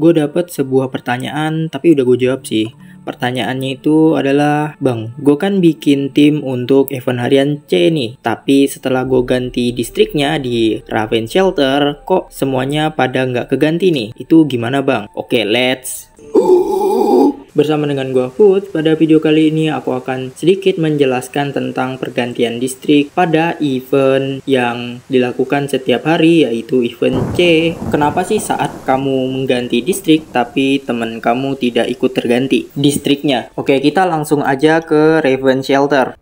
gue dapet sebuah pertanyaan tapi udah gue jawab sih. Pertanyaannya itu adalah, Bang, gue kan bikin tim untuk event harian C nih, tapi setelah gue ganti distriknya di Raven Shelter, kok semuanya pada nggak keganti nih? Itu gimana Bang? Oke, okay, let's... Bersama dengan gua Food, pada video kali ini aku akan sedikit menjelaskan tentang pergantian distrik pada event yang dilakukan setiap hari yaitu event C. Kenapa sih saat kamu mengganti distrik tapi teman kamu tidak ikut terganti distriknya? Oke, kita langsung aja ke Raven Shelter.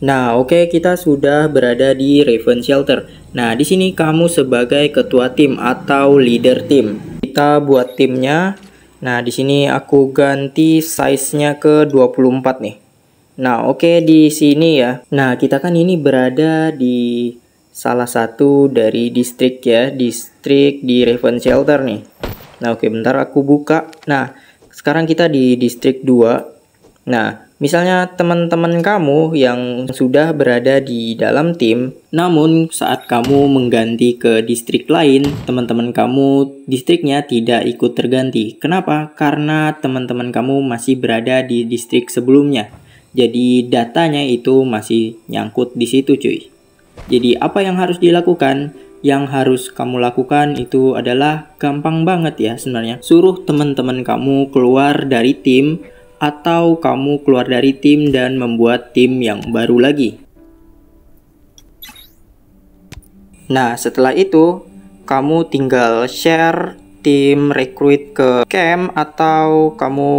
Nah, oke okay, kita sudah berada di Raven Shelter. Nah, di sini kamu sebagai ketua tim atau leader tim kita buat timnya. Nah, di sini aku ganti size-nya ke 24 nih. Nah, oke okay, di sini ya. Nah, kita kan ini berada di salah satu dari distrik ya, distrik di Raven Shelter nih. Nah, oke okay, bentar aku buka. Nah, sekarang kita di distrik 2. Nah, Misalnya teman-teman kamu yang sudah berada di dalam tim, namun saat kamu mengganti ke distrik lain, teman-teman kamu distriknya tidak ikut terganti. Kenapa? Karena teman-teman kamu masih berada di distrik sebelumnya. Jadi datanya itu masih nyangkut di situ cuy. Jadi apa yang harus dilakukan? yang harus kamu lakukan itu adalah gampang banget ya sebenarnya. Suruh teman-teman kamu keluar dari tim atau kamu keluar dari tim dan membuat tim yang baru lagi. Nah, setelah itu kamu tinggal share tim rekrut ke camp atau kamu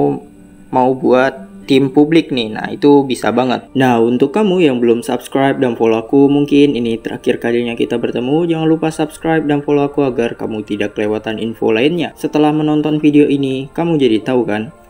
mau buat tim publik nih. Nah, itu bisa banget. Nah, untuk kamu yang belum subscribe dan follow aku, mungkin ini terakhir kalinya kita bertemu. Jangan lupa subscribe dan follow aku agar kamu tidak kelewatan info lainnya. Setelah menonton video ini, kamu jadi tahu kan